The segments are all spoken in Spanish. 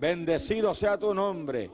Bendecido sea tu nombre.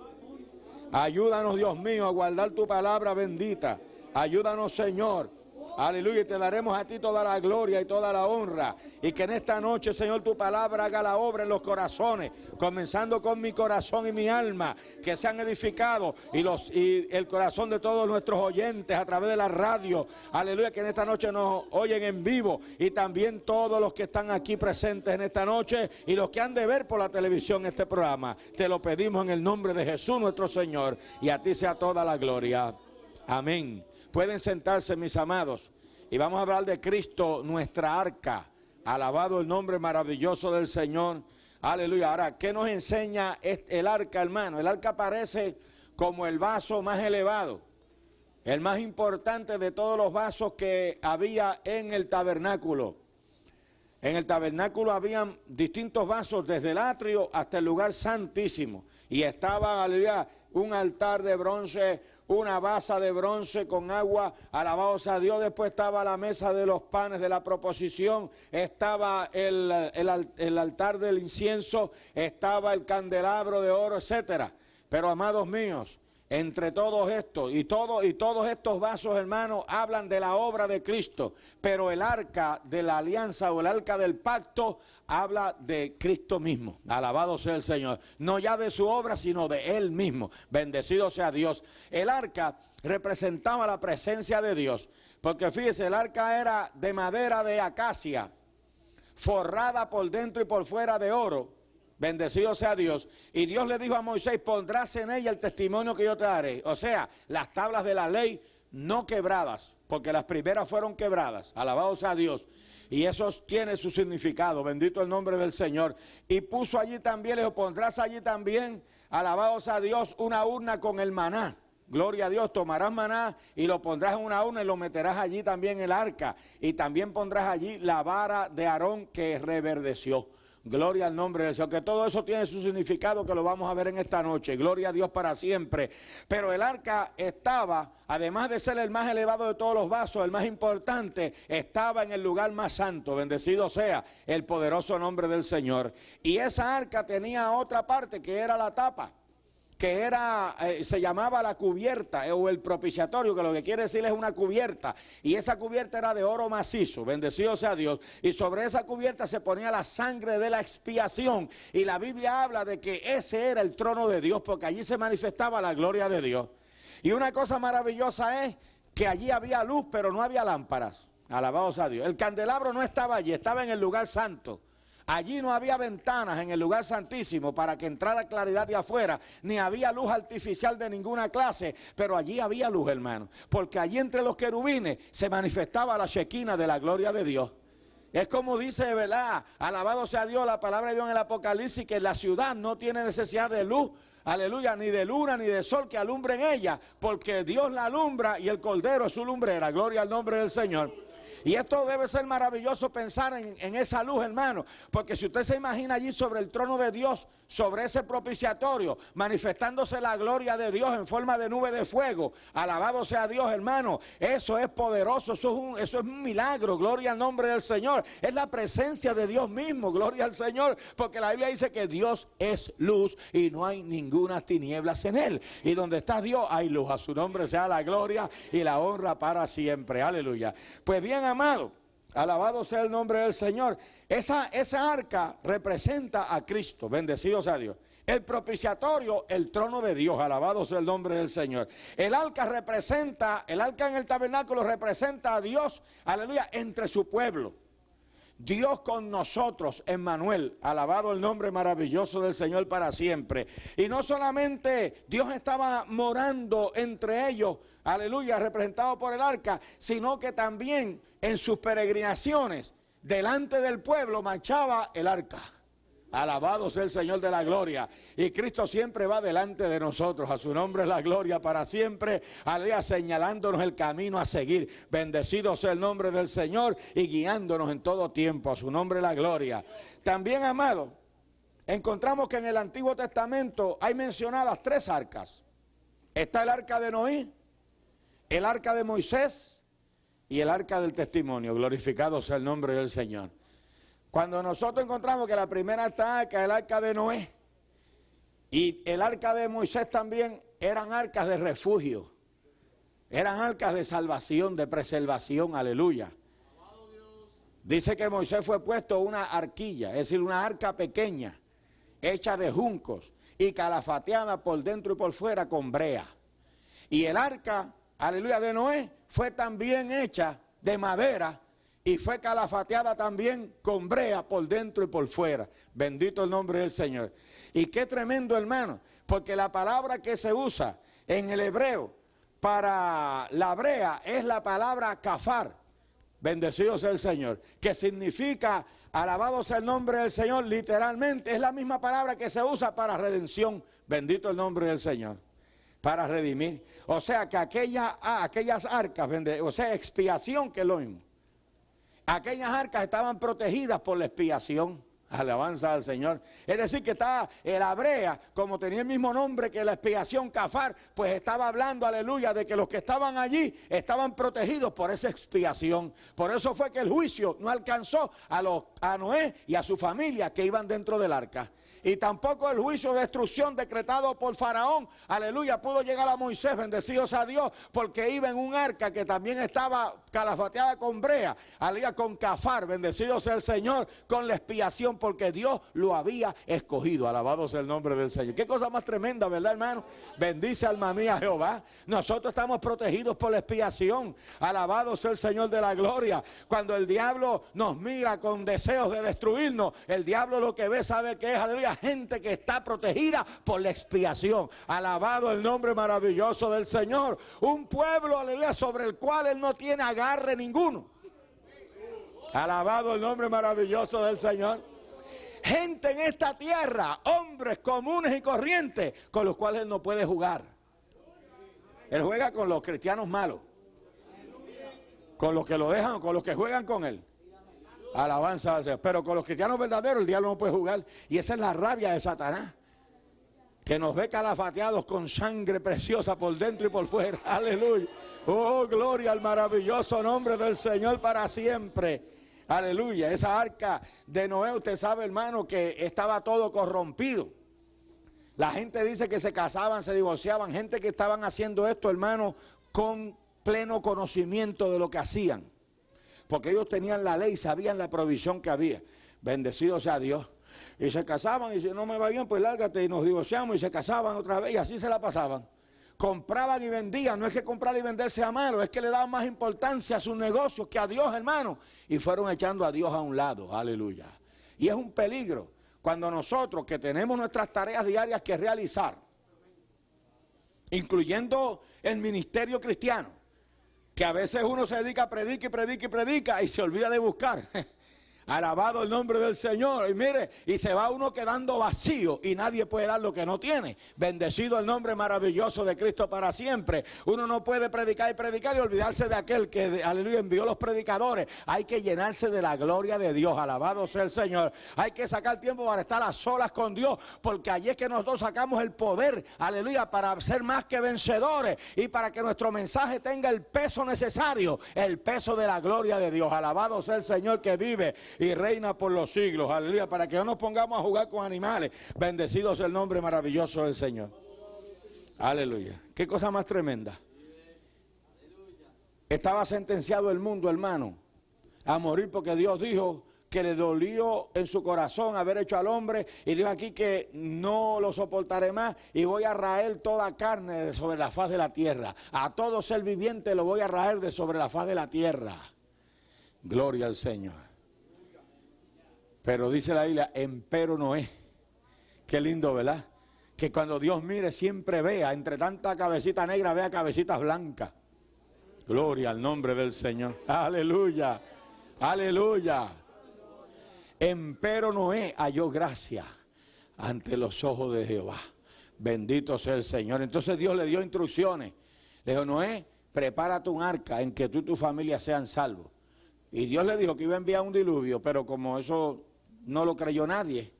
Ayúdanos, Dios mío, a guardar tu palabra bendita. Ayúdanos, Señor, Aleluya, y te daremos a ti toda la gloria y toda la honra. Y que en esta noche, Señor, tu palabra haga la obra en los corazones, comenzando con mi corazón y mi alma, que sean edificados y, los, y el corazón de todos nuestros oyentes a través de la radio. Aleluya, que en esta noche nos oyen en vivo y también todos los que están aquí presentes en esta noche y los que han de ver por la televisión este programa. Te lo pedimos en el nombre de Jesús nuestro Señor y a ti sea toda la gloria. Amén. Pueden sentarse, mis amados. Y vamos a hablar de Cristo, nuestra arca. Alabado el nombre maravilloso del Señor. Aleluya. Ahora, ¿qué nos enseña el arca, hermano? El arca parece como el vaso más elevado, el más importante de todos los vasos que había en el tabernáculo. En el tabernáculo habían distintos vasos desde el atrio hasta el lugar santísimo. Y estaba, aleluya, un altar de bronce, una baza de bronce con agua, alabados a Dios, después estaba la mesa de los panes de la proposición, estaba el, el altar del incienso, estaba el candelabro de oro, etcétera. Pero amados míos, entre todos estos y, y todos estos vasos, hermanos, hablan de la obra de Cristo, pero el arca de la alianza o el arca del pacto habla de Cristo mismo. Alabado sea el Señor, no ya de su obra, sino de él mismo. Bendecido sea Dios. El arca representaba la presencia de Dios, porque fíjese, el arca era de madera de acacia, forrada por dentro y por fuera de oro Bendecido sea Dios. Y Dios le dijo a Moisés, pondrás en ella el testimonio que yo te daré. O sea, las tablas de la ley no quebradas, porque las primeras fueron quebradas. Alabados a Dios. Y eso tiene su significado. Bendito el nombre del Señor. Y puso allí también, le dijo, pondrás allí también, alabados a Dios, una urna con el maná. Gloria a Dios, tomarás maná y lo pondrás en una urna y lo meterás allí también en el arca. Y también pondrás allí la vara de Aarón que reverdeció. Gloria al nombre del Señor. Que todo eso tiene su significado que lo vamos a ver en esta noche. Gloria a Dios para siempre. Pero el arca estaba, además de ser el más elevado de todos los vasos, el más importante, estaba en el lugar más santo. Bendecido sea el poderoso nombre del Señor. Y esa arca tenía otra parte que era la tapa que era, eh, se llamaba la cubierta eh, o el propiciatorio, que lo que quiere decir es una cubierta. Y esa cubierta era de oro macizo, bendecido sea Dios. Y sobre esa cubierta se ponía la sangre de la expiación. Y la Biblia habla de que ese era el trono de Dios, porque allí se manifestaba la gloria de Dios. Y una cosa maravillosa es que allí había luz, pero no había lámparas. alabados a Dios. El candelabro no estaba allí, estaba en el lugar santo. Allí no había ventanas en el lugar santísimo para que entrara claridad de afuera, ni había luz artificial de ninguna clase, pero allí había luz, hermano, porque allí entre los querubines se manifestaba la chequina de la gloria de Dios. Es como dice, ¿verdad? Alabado sea Dios, la palabra de Dios en el Apocalipsis, que la ciudad no tiene necesidad de luz, aleluya, ni de luna, ni de sol que alumbre en ella, porque Dios la alumbra y el Cordero es su lumbrera. Gloria al nombre del Señor. Y esto debe ser maravilloso pensar en, esa luz, hermano. Porque si usted se imagina allí sobre el trono de Dios, sobre ese propiciatorio, manifestándose la gloria de Dios en forma de nube de fuego, alabado sea Dios, hermano. Eso es poderoso, eso es un, milagro, gloria al nombre del Señor. Es la presencia de Dios mismo, gloria al Señor. Porque la Biblia dice que Dios es luz y no hay ninguna tinieblas en él. Y donde está Dios hay luz. A su nombre sea la gloria y la honra para siempre. Aleluya. Pues bien, amado. Alabado sea el nombre del Señor. Esa, esa arca representa a Cristo. Bendecido sea Dios. El propiciatorio, el trono de Dios, alabado sea el nombre del Señor. El arca representa, el arca en el tabernáculo representa a Dios, aleluya, entre su pueblo. Dios con nosotros, Emmanuel, alabado el nombre maravilloso del Señor para siempre. Y no solamente Dios estaba morando entre ellos, aleluya, representado por el arca, sino que también en sus peregrinaciones, delante del pueblo, marchaba el arca. Alabado sea el Señor de la gloria. Y Cristo siempre va delante de nosotros. A su nombre la gloria para siempre. Alea señalándonos el camino a seguir. Bendecido sea el nombre del Señor y guiándonos en todo tiempo. A su nombre la gloria. También, amado, encontramos que en el Antiguo Testamento hay mencionadas tres arcas. Está el arca de Noé, el arca de Moisés y el arca del testimonio. Glorificado sea el nombre del Señor. Cuando nosotros encontramos que la primera arca, el arca de Noé, y el arca de Moisés también, eran arcas de refugio, eran arcas de salvación, de preservación, aleluya. Dice que Moisés fue puesto una arquilla, es decir, una arca pequeña, hecha de juncos y calafateada por dentro y por fuera con brea. Y el arca, aleluya, de Noé fue también hecha de madera y fue calafateada también con brea por dentro y por fuera. Bendito el nombre del Señor. Y qué tremendo hermano, porque la palabra que se usa en el hebreo para la brea es la palabra kafar. Bendecido sea el Señor, que significa, alabado sea el nombre del Señor, literalmente es la misma palabra que se usa para redención. Bendito el nombre del Señor para redimir. O sea que ah, aquellas arcas, o sea, expiación que lo mismo aquellas arcas estaban protegidas por la expiación. Alabanza al Señor. Es decir, que estaba el Abrea, como tenía el mismo nombre que la expiación Cafar, pues estaba hablando, aleluya, de que los que estaban allí estaban protegidos por esa expiación. Por eso fue que el juicio no alcanzó a Noé y a su familia que iban dentro del arca. Y tampoco el juicio de destrucción decretado por Faraón, aleluya, pudo llegar a Moisés, bendecidos a Dios, porque iba en un arca que también estaba calafateada con brea, aleluya, con cafar, bendecido sea el Señor, con la expiación, porque Dios lo había escogido. Alabado sea el nombre del Señor. Qué cosa más tremenda, ¿verdad, hermano? Bendice alma mía Jehová. Nosotros estamos protegidos por la expiación. Alabado sea el Señor de la gloria. Cuando el diablo nos mira con deseos de destruirnos, el diablo lo que ve sabe que es, aleluya, gente que está protegida por la expiación. Alabado el nombre maravilloso del Señor. Un pueblo, aleluya, sobre el cual Él no tiene agarre ninguno. Alabado el nombre maravilloso del Señor gente en esta tierra, hombres comunes y corrientes, con los cuales él no puede jugar. Él juega con los cristianos malos, con los que lo dejan, con los que juegan con él. Alabanza Pero con los cristianos verdaderos el diablo no puede jugar. Y esa es la rabia de Satanás. Que nos ve calafateados con sangre preciosa por dentro y por fuera. Aleluya. Oh, gloria al maravilloso nombre del Señor para siempre. Aleluya. Esa arca de Noé, usted sabe, hermano, que estaba todo corrompido. La gente dice que se casaban, se divorciaban. Gente que estaban haciendo esto, hermano, con pleno conocimiento de lo que hacían porque ellos tenían la ley, sabían la provisión que había. Bendecido sea Dios. Y se casaban y si no me va bien, pues lárgate y nos divorciamos y se casaban otra vez y así se la pasaban. Compraban y vendían, no es que comprar y vender sea malo, es que le daban más importancia a sus negocios que a Dios, hermano. Y fueron echando a Dios a un lado, aleluya. Y es un peligro cuando nosotros que tenemos nuestras tareas diarias que realizar, incluyendo el ministerio cristiano, que a veces uno se dedica a predicar y predicar y predica y se olvida de buscar. Alabado el nombre del Señor. Y mire, y se va uno quedando vacío y nadie puede dar lo que no tiene. Bendecido el nombre maravilloso de Cristo para siempre. Uno no puede predicar y predicar y olvidarse de aquel que, aleluya, envió los predicadores. Hay que llenarse de la gloria de Dios. Alabado sea el Señor. Hay que sacar tiempo para estar a solas con Dios. Porque allí es que nosotros sacamos el poder, aleluya, para ser más que vencedores y para que nuestro mensaje tenga el peso necesario, el peso de la gloria de Dios. Alabado sea el Señor que vive y reina por los siglos. Aleluya, para que no nos pongamos a jugar con animales. Bendecido es el nombre maravilloso del Señor. Aleluya. Qué cosa más tremenda. Estaba sentenciado el mundo, hermano, a morir porque Dios dijo que le dolió en su corazón haber hecho al hombre y dijo aquí que no lo soportaré más y voy a raer toda carne sobre la faz de la tierra. A todo ser viviente lo voy a raer de sobre la faz de la tierra. Gloria al Señor. Pero dice la Biblia, empero Noé. Qué lindo, ¿verdad? Que cuando Dios mire siempre vea, entre tanta cabecita negra, vea cabecitas blancas. Gloria al nombre del Señor. Aleluya. Aleluya. Empero Noé halló gracia ante los ojos de Jehová. Bendito sea el Señor. Entonces Dios le dio instrucciones. Le dijo, Noé, prepárate un arca en que tú y tu familia sean salvos. Y Dios le dijo que iba a enviar un diluvio, pero como eso no lo creyó nadie.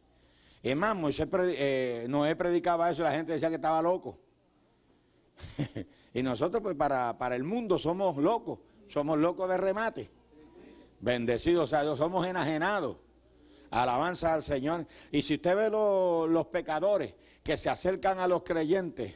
Es más, Moisés, he eh, Noé predicaba eso y la gente decía que estaba loco. y nosotros, pues, para, el mundo somos locos, somos locos de remate. Bendecidos sea Dios, somos enajenados. Alabanza al Señor. Y si usted ve los pecadores que se acercan a los creyentes,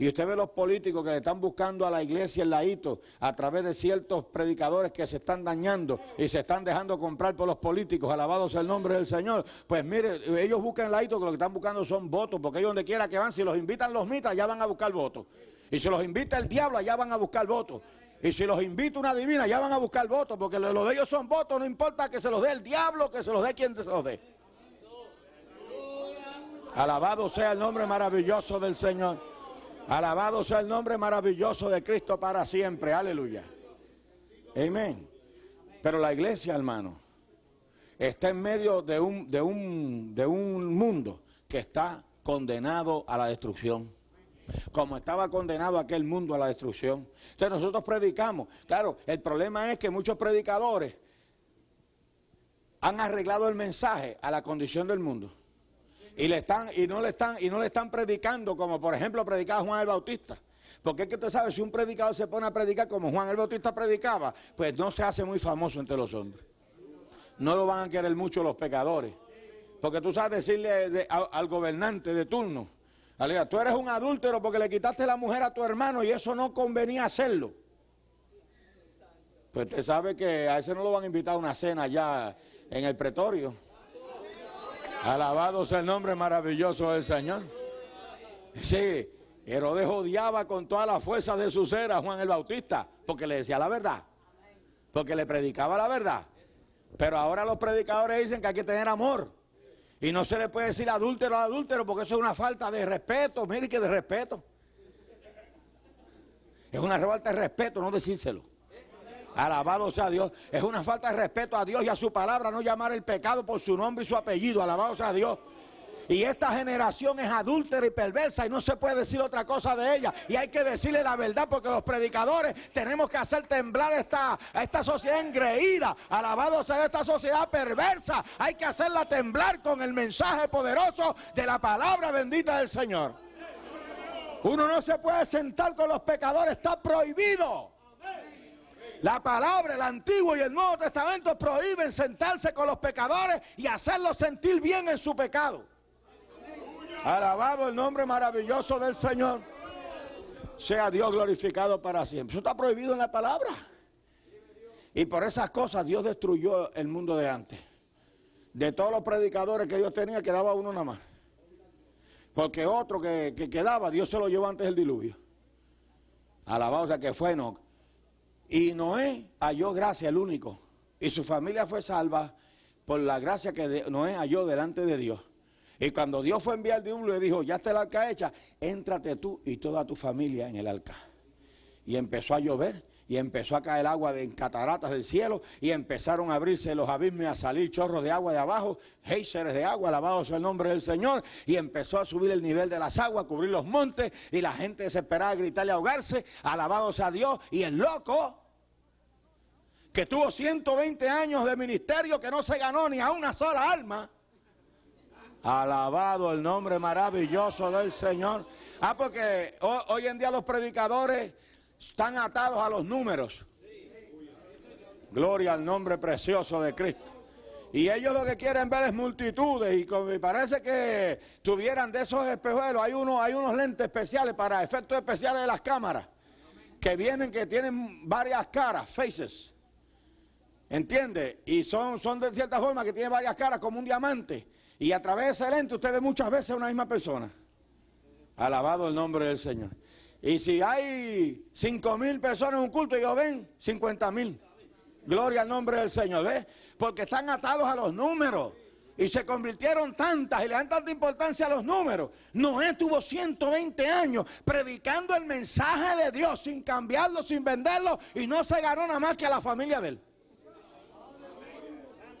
y usted ve los políticos que le están buscando a la iglesia el ladito a través de ciertos predicadores que se están dañando y se están dejando comprar por los políticos, alabados el nombre del Señor. Pues mire, ellos buscan el ladito que lo que están buscando son votos, porque ellos donde quiera que van, si los invitan los mitas, ya van a buscar votos. Y si los invita el diablo, allá van a buscar votos. Y si los invita una divina, ya van a buscar votos, porque lo de ellos son votos, no importa que se los dé el diablo, que se los dé quien se los dé. Alabado sea el nombre maravilloso del Señor. Alabado sea el nombre maravilloso de Cristo para siempre. Aleluya. Amén. Pero la iglesia, hermano, está en medio de un, de un, mundo que está condenado a la destrucción como estaba condenado aquel mundo a la destrucción. Entonces nosotros predicamos. Claro, el problema es que muchos predicadores han arreglado el mensaje a la condición del mundo y le están y no le están y no le están predicando como por ejemplo predicaba Juan el Bautista. Porque es que tú sabes, si un predicador se pone a predicar como Juan el Bautista predicaba, pues no se hace muy famoso entre los hombres. No lo van a querer mucho los pecadores. Porque tú sabes decirle al gobernante de turno, tú eres un adúltero porque le quitaste la mujer a tu hermano y eso no convenía hacerlo. Pues usted sabe que a ese no lo van a invitar a una cena ya en el pretorio. Alabado sea el nombre maravilloso del Señor. Sí, Herodes odiaba con toda la fuerza de su ser a Juan el Bautista, porque le decía la verdad, porque le predicaba la verdad. Pero ahora los predicadores dicen que hay que tener amor. Y no se le puede decir adúltero a adúltero, porque eso es una falta de respeto, mire que de respeto. Es una falta de respeto no decírselo. Alabado sea Dios. Es una falta de respeto a Dios y a su palabra no llamar el pecado por su nombre y su apellido. Alabado sea Dios. Y esta generación es adúltera y perversa y no se puede decir otra cosa de ella. Y hay que decirle la verdad porque los predicadores tenemos que hacer temblar esta, esta sociedad engreída. Alabado sea esta sociedad perversa. Hay que hacerla temblar con el mensaje poderoso de la palabra bendita del Señor. Uno no se puede sentar con los pecadores, está prohibido. La palabra, el Antiguo y el Nuevo Testamento prohíben sentarse con los pecadores y hacerlos sentir bien en su pecado. Alabado el nombre maravilloso del Señor. Sea Dios glorificado para siempre. Eso está prohibido en la palabra. Y por esas cosas Dios destruyó el mundo de antes. De todos los predicadores que Dios tenía, quedaba uno nada más. Porque otro que, quedaba, Dios se lo llevó antes del diluvio. Alabado, o sea que fue no. Y Noé halló gracia, el único. Y su familia fue salva por la gracia que Noé halló delante de Dios. Y cuando Dios fue a enviar el diablo le dijo, ya está el arca hecha, éntrate tú y toda tu familia en el arca. Y empezó a llover y empezó a caer agua de en cataratas del cielo y empezaron a abrirse los abismos a salir chorros de agua de abajo, géiseres de agua, alabado sea el nombre del Señor, y empezó a subir el nivel de las aguas, a cubrir los montes y la gente desesperada a gritar y ahogarse, alabado sea Dios y el loco que tuvo 120 años de ministerio que no se ganó ni a una sola alma. Alabado el nombre maravilloso del Señor. Ah, porque hoy en día los predicadores están atados a los números. Gloria al nombre precioso de Cristo. Y ellos lo que quieren ver es multitudes y, como, parece que tuvieran de esos espejuelos, hay, hay unos lentes especiales para efectos especiales de las cámaras, que vienen, que tienen varias caras, faces, ¿entiende? Y son, son de cierta forma que tienen varias caras como un diamante. Y a través de ese lente usted ve muchas veces a una misma persona. Alabado el nombre del Señor. Y si hay cinco mil personas en un culto, Y yo ven 50 mil. Gloria al nombre del Señor, ¿ves? Porque están atados a los números. Y se convirtieron tantas y le dan tanta importancia a los números. Noé estuvo 120 años predicando el mensaje de Dios sin cambiarlo, sin venderlo y no se ganó nada más que a la familia de él.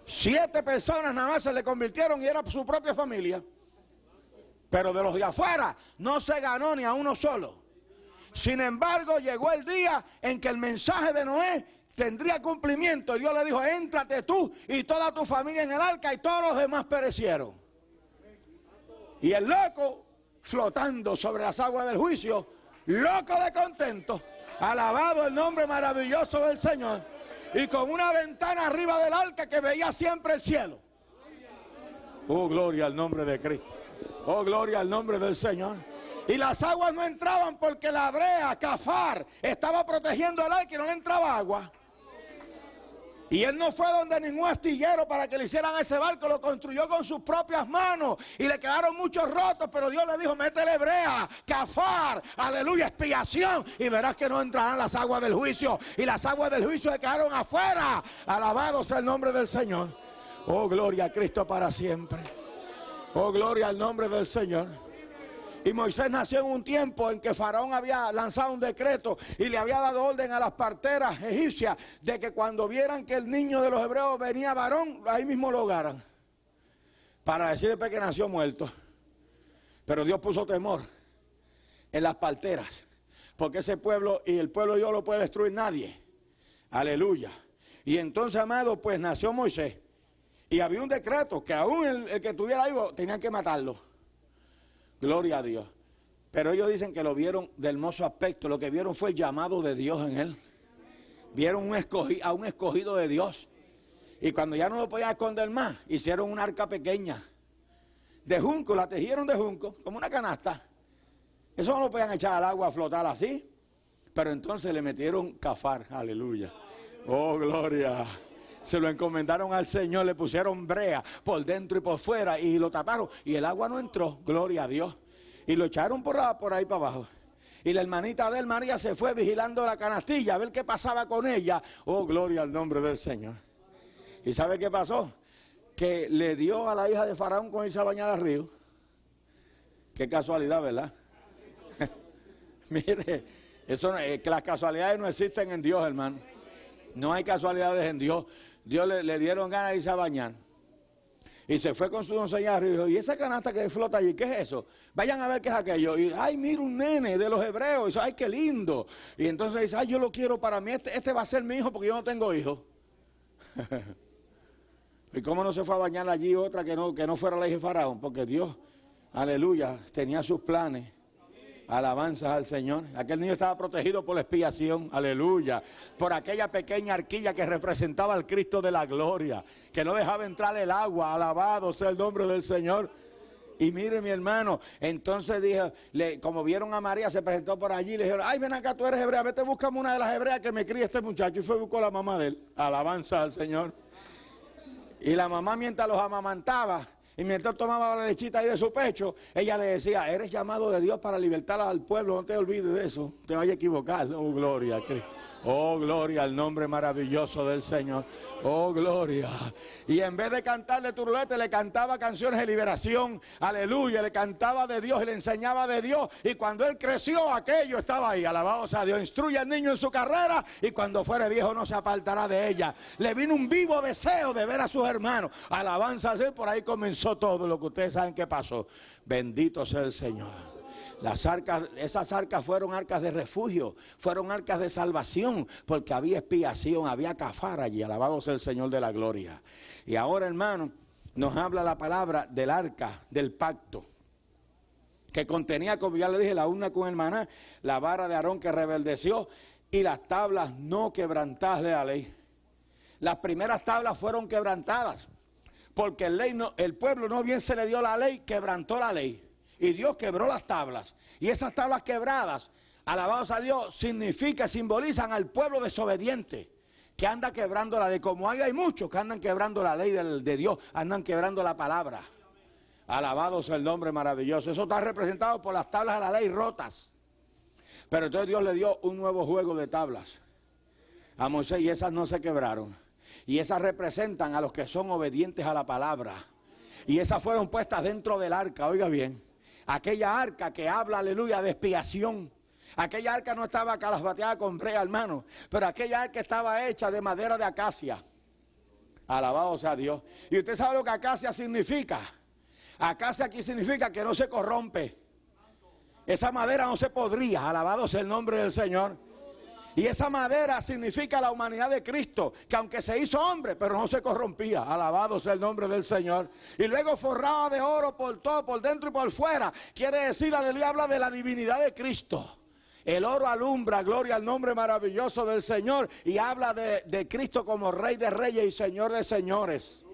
Siete personas nada más se le convirtieron y era su propia familia. Pero de los de afuera no se ganó ni a uno solo. Sin embargo, llegó el día en que el mensaje de Noé tendría cumplimiento. Dios le dijo, éntrate tú y toda tu familia en el arca y todos los demás perecieron. Y el loco, flotando sobre las aguas del juicio, loco de contento, alabado el nombre maravilloso del Señor, y con una ventana arriba del arca que veía siempre el cielo. Oh, gloria al nombre de Cristo. Oh, gloria al nombre del Señor. Y las aguas no entraban porque la brea, Cafar, estaba protegiendo al aire y no le entraba agua. Y él no fue donde ningún astillero para que le hicieran ese barco, lo construyó con sus propias manos y le quedaron muchos rotos, pero Dios le dijo, métele brea, cafar, aleluya, expiación, y verás que no entrarán las aguas del juicio. Y las aguas del juicio se quedaron afuera. Alabado sea el nombre del Señor. Oh, gloria a Cristo para siempre. Oh, gloria al nombre del Señor. Y Moisés nació en un tiempo en que Faraón había lanzado un decreto y le había dado orden a las parteras egipcias de que cuando vieran que el niño de los hebreos venía varón, ahí mismo lo hogaran. Para decir después que nació muerto. Pero Dios puso temor en las parteras. Porque ese pueblo y el pueblo de Dios lo puede destruir nadie. Aleluya. Y entonces, amado, pues nació Moisés. Y había un decreto que aún el, que tuviera algo tenía que matarlo. Gloria a Dios. Pero ellos dicen que lo vieron de hermoso aspecto. Lo que vieron fue el llamado de Dios en él. Vieron a un escogido de Dios. Y cuando ya no lo podían esconder más, hicieron un arca pequeña. De junco, la tejieron de junco, como una canasta. Eso no lo podían echar al agua a flotar así. Pero entonces le metieron cafar. Aleluya. Oh, gloria se lo encomendaron al Señor, le pusieron brea por dentro y por fuera y lo taparon y el agua no entró, gloria a Dios. Y lo echaron por, ahí para abajo. Y la hermanita de María, se fue vigilando la canastilla a ver qué pasaba con ella. Oh, gloria al nombre del Señor. ¿Y sabe qué pasó? Que le dio a la hija de Faraón con irse bañada bañar al río. Qué casualidad, ¿verdad? Mire, eso que las casualidades no existen en Dios, hermano. No hay casualidades en Dios. Dios le, dieron ganas de irse a bañar. Y se fue con su señor y dijo, ¿y esa canasta que flota allí? ¿Qué es eso? Vayan a ver qué es aquello. Y, ay, mira un nene de los hebreos. Y dice, ay, qué lindo. Y entonces dice, ay, yo lo quiero para mí. Este, este va a ser mi hijo porque yo no tengo hijo. ¿Y cómo no se fue a bañar allí otra que no, que no fuera la hija de Faraón? Porque Dios, aleluya, tenía sus planes. Alabanzas al Señor. Aquel niño estaba protegido por la expiación, aleluya. Por aquella pequeña arquilla que representaba al Cristo de la gloria, que no dejaba entrar el agua. Alabado sea el nombre del Señor. Y mire mi hermano, entonces dijo, como vieron a María, se presentó por allí, le dijeron, ay, ven acá, tú eres hebrea, vete, búscame una de las hebreas que me cría este muchacho. Y fue y buscó a la mamá de él. Alabanza al Señor. Y la mamá mientras los amamantaba, y mientras tomaba la lechita ahí de su pecho, ella le decía, eres llamado de Dios para libertar al pueblo, no te olvides de eso, te vayas a equivocar. Oh, gloria a Cristo. Oh, gloria al nombre maravilloso del Señor. Oh, gloria. Y en vez de cantarle turulete, le cantaba canciones de liberación. Aleluya. Le cantaba de Dios le enseñaba de Dios. Y cuando él creció, aquello estaba ahí. Alabado sea Dios. Instruye al niño en su carrera y cuando fuere viejo no se apartará de ella. Le vino un vivo deseo de ver a sus hermanos. Alabanza a Por ahí comenzó todo lo que ustedes saben que pasó. Bendito sea el Señor. Las arcas, esas arcas fueron arcas de refugio, fueron arcas de salvación, porque había expiación, había cafar allí. Alabado sea el Señor de la gloria. Y ahora, hermano, nos habla la palabra del arca, del pacto que contenía, como ya le dije, la una con el la vara de Aarón que rebeldeció y las tablas no quebrantadas de la ley. Las primeras tablas fueron quebrantadas, porque el, el pueblo no bien se le dio la ley, quebrantó la ley y Dios quebró las tablas. Y esas tablas quebradas, alabados a Dios, significa, simbolizan al pueblo desobediente que anda quebrando la ley, como hay, hay muchos que andan quebrando la ley de Dios, andan quebrando la palabra. Alabados sea el nombre maravilloso. Eso está representado por las tablas de la ley rotas. Pero entonces Dios le dio un nuevo juego de tablas a Moisés y esas no se quebraron. Y esas representan a los que son obedientes a la palabra. Y esas fueron puestas dentro del arca, oiga bien. Aquella arca que habla, aleluya, de expiación. Aquella arca no estaba calafateada con brea, hermano, pero aquella arca estaba hecha de madera de acacia. Alabado sea Dios. Y usted sabe lo que acacia significa. Acacia aquí significa que no se corrompe. Esa madera no se podría. Alabado sea el nombre del Señor. Y esa madera significa la humanidad de Cristo, que aunque se hizo hombre, pero no se corrompía. Alabado sea el nombre del Señor. Y luego forrada de oro por todo, por dentro y por fuera. Quiere decir, aleluya, habla de la divinidad de Cristo. El oro alumbra, gloria al nombre maravilloso del Señor. Y habla de, de Cristo como Rey de Reyes y Señor de Señores.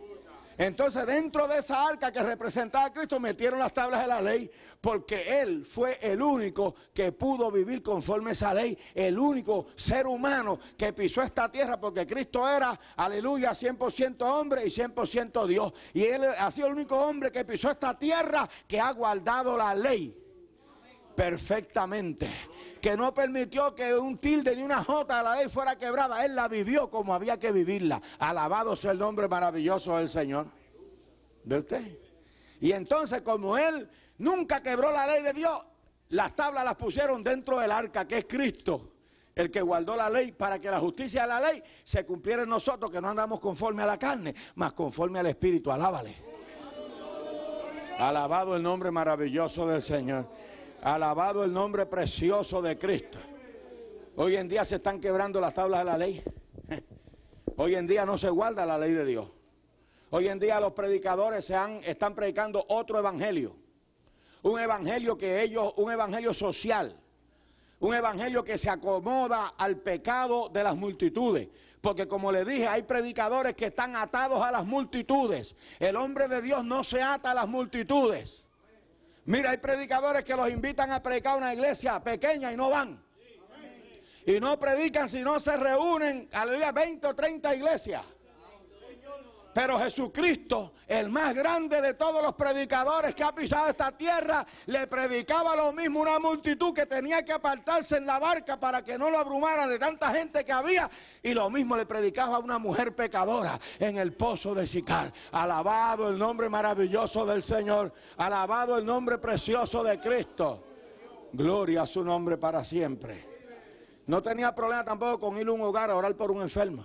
Entonces dentro de esa arca que representaba a Cristo metieron las tablas de la ley porque Él fue el único que pudo vivir conforme a esa ley, el único ser humano que pisó esta tierra porque Cristo era, aleluya, 100% hombre y 100% Dios. Y Él ha sido el único hombre que pisó esta tierra que ha guardado la ley perfectamente. Que no permitió que un tilde ni una jota de la ley fuera quebrada. Él la vivió como había que vivirla. Alabado sea el nombre maravilloso del Señor. ¿Ve usted? Y entonces, como él nunca quebró la ley de Dios, las tablas las pusieron dentro del arca, que es Cristo, el que guardó la ley para que la justicia de la ley se cumpliera en nosotros, que no andamos conforme a la carne, mas conforme al Espíritu. Alábale. Alabado el nombre maravilloso del Señor. Alabado el nombre precioso de Cristo. Hoy en día se están quebrando las tablas de la ley. Hoy en día no se guarda la ley de Dios. Hoy en día los predicadores se han, están predicando otro evangelio. Un evangelio que ellos, un evangelio social. Un evangelio que se acomoda al pecado de las multitudes. Porque como le dije, hay predicadores que están atados a las multitudes. El hombre de Dios no se ata a las multitudes. Mira, hay predicadores que los invitan a predicar a una iglesia pequeña y no van. Y no predican si no se reúnen, al día 20 o 30 iglesias. Pero Jesucristo, el más grande de todos los predicadores que ha pisado esta tierra, le predicaba lo mismo a una multitud que tenía que apartarse en la barca para que no lo abrumara de tanta gente que había. Y lo mismo le predicaba a una mujer pecadora en el pozo de Sicar. Alabado el nombre maravilloso del Señor. Alabado el nombre precioso de Cristo. Gloria a su nombre para siempre. No tenía problema tampoco con ir a un hogar a orar por un enfermo.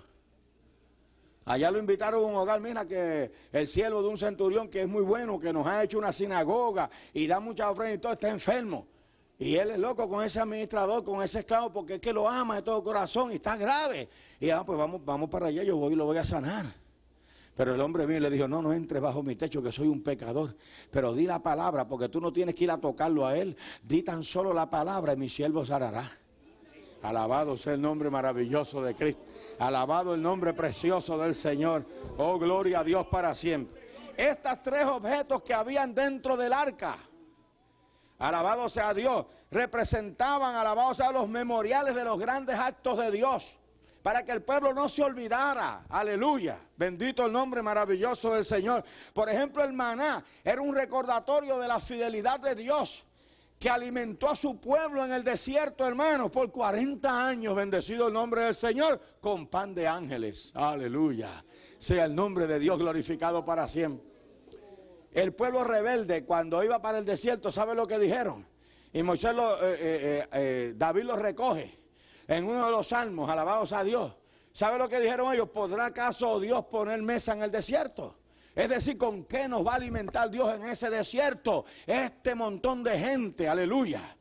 Allá lo invitaron a un hogar, mira que el siervo de un centurión que es muy bueno, que nos ha hecho una sinagoga y da mucha ofrendas y todo, está enfermo. Y él es loco con ese administrador, con ese esclavo, porque es que lo ama de todo corazón y está grave. Y ah, pues vamos, vamos para allá, yo voy y lo voy a sanar. Pero el hombre mío le dijo, no, no entres bajo mi techo, que soy un pecador. Pero di la palabra, porque tú no tienes que ir a tocarlo a él. Di tan solo la palabra y mi siervo sanará. Alabado sea el nombre maravilloso de Cristo. Alabado el nombre precioso del Señor. Oh, gloria a Dios para siempre. Estos tres objetos que habían dentro del arca, alabado sea Dios, representaban, alabado sea los memoriales de los grandes actos de Dios, para que el pueblo no se olvidara. Aleluya. Bendito el nombre maravilloso del Señor. Por ejemplo, el maná era un recordatorio de la fidelidad de Dios que alimentó a su pueblo en el desierto, hermano, por 40 años, bendecido el nombre del Señor, con pan de ángeles. Aleluya. Sea el nombre de Dios glorificado para siempre. El pueblo rebelde, cuando iba para el desierto, ¿sabe lo que dijeron? Y Moisés, lo, eh, eh, eh, David los recoge en uno de los salmos, alabados a Dios. ¿Sabe lo que dijeron ellos? ¿Podrá acaso Dios poner mesa en el desierto? Es decir, ¿con qué nos va a alimentar Dios en ese desierto? Este montón de gente, aleluya.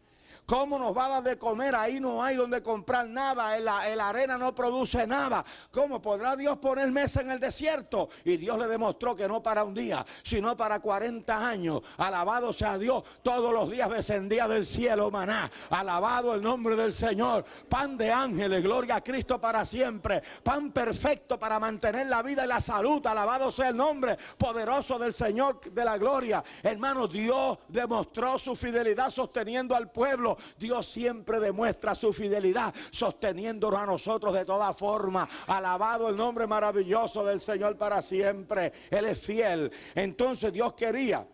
¿Cómo nos va a dar de comer? Ahí no hay donde comprar nada. el arena no produce nada. ¿Cómo podrá Dios poner mesa en el desierto? Y Dios le demostró que no para un día, sino para 40 años. Alabado sea Dios. Todos los días descendía del cielo maná. Alabado el nombre del Señor. Pan de ángeles. Gloria a Cristo para siempre. Pan perfecto para mantener la vida y la salud. Alabado sea el nombre poderoso del Señor de la gloria. Hermano, Dios demostró su fidelidad sosteniendo al pueblo Dios siempre demuestra su fidelidad sosteniéndonos a nosotros de toda forma. Alabado el nombre maravilloso del Señor para siempre. Él es fiel. Entonces Dios quería.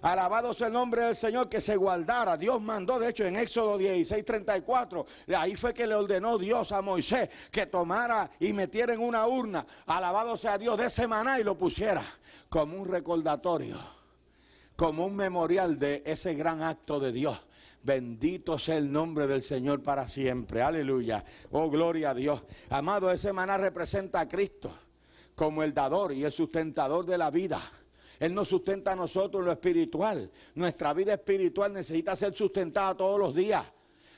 Alabado sea el nombre del Señor que se guardara. Dios mandó, de hecho, en Éxodo 16, 34, ahí fue que le ordenó Dios a Moisés que tomara y metiera en una urna, alabado sea Dios, de semana y lo pusiera como un recordatorio, como un memorial de ese gran acto de Dios. Bendito sea el nombre del Señor para siempre. Aleluya. Oh, gloria a Dios. Amado, ese maná representa a Cristo como el dador y el sustentador de la vida. Él nos sustenta a nosotros en lo espiritual. Nuestra vida espiritual necesita ser sustentada todos los días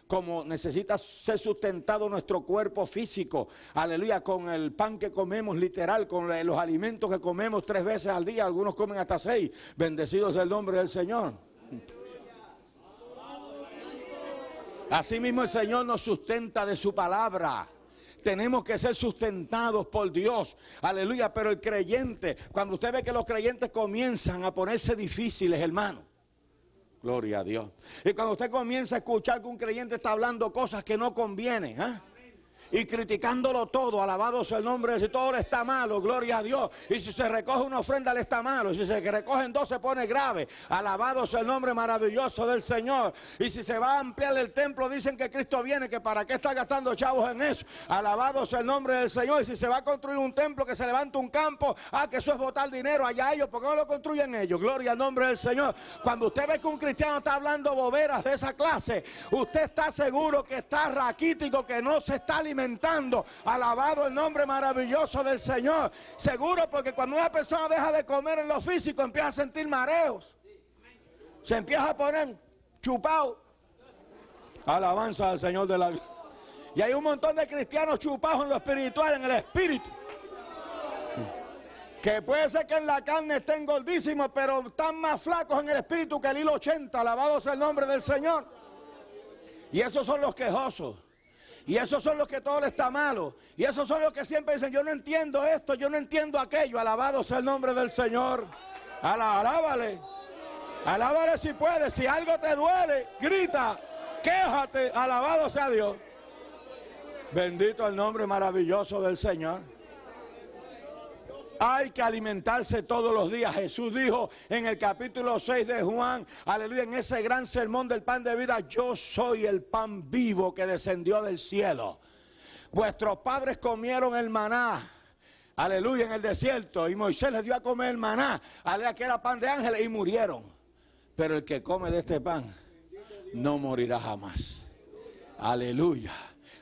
como necesita ser sustentado nuestro cuerpo físico, aleluya, con el pan que comemos, literal, con los alimentos que comemos tres veces al día, algunos comen hasta seis, bendecido es el nombre del Señor. Asimismo el Señor nos sustenta de su palabra. Tenemos que ser sustentados por Dios. Aleluya. Pero el creyente, cuando usted ve que los creyentes comienzan a ponerse difíciles, hermano. Gloria a Dios. Y cuando usted comienza a escuchar que un creyente está hablando cosas que no convienen. ¿ah? y criticándolo todo, alabado sea el nombre si todo le está malo, gloria a Dios. Y si se recoge una ofrenda le está malo, y si se recogen dos se pone grave, alabado sea el nombre maravilloso del Señor. Y si se va a ampliar el templo, dicen que Cristo viene, que para qué está gastando chavos en eso, alabado sea el nombre del Señor. Y si se va a construir un templo, que se levanta un campo, ah, que eso es botar dinero allá ellos, porque no lo construyen ellos? Gloria al nombre del Señor. Cuando usted ve que un cristiano está hablando boberas de esa clase, usted está seguro que está raquítico, que no se está alimentando Alabado el nombre maravilloso del Señor. Seguro porque cuando una persona deja de comer en lo físico empieza a sentir mareos. Se empieza a poner chupado. Alabanza al Señor de la vida. Y hay un montón de cristianos chupados en lo espiritual, en el espíritu. Que puede ser que en la carne estén gordísimos, pero están más flacos en el espíritu que el hilo 80. Alabado el nombre del Señor. Y esos son los quejosos. Y esos son los que todo le está malo. Y esos son los que siempre dicen, yo no entiendo esto, yo no entiendo aquello. Alabado sea el nombre del Señor. Alá, alábale. si puedes. Si algo te duele, grita, quéjate. Alabado sea Dios. Bendito el nombre maravilloso del Señor. Hay que alimentarse todos los días. Jesús dijo en el capítulo 6 de Juan, aleluya, en ese gran sermón del pan de vida, yo soy el pan vivo que descendió del cielo. Vuestros padres comieron el maná. Aleluya, en el desierto. Y Moisés les dio a comer el maná. Aleluya, que era pan de ángeles y murieron. Pero el que come de este pan no morirá jamás. Aleluya.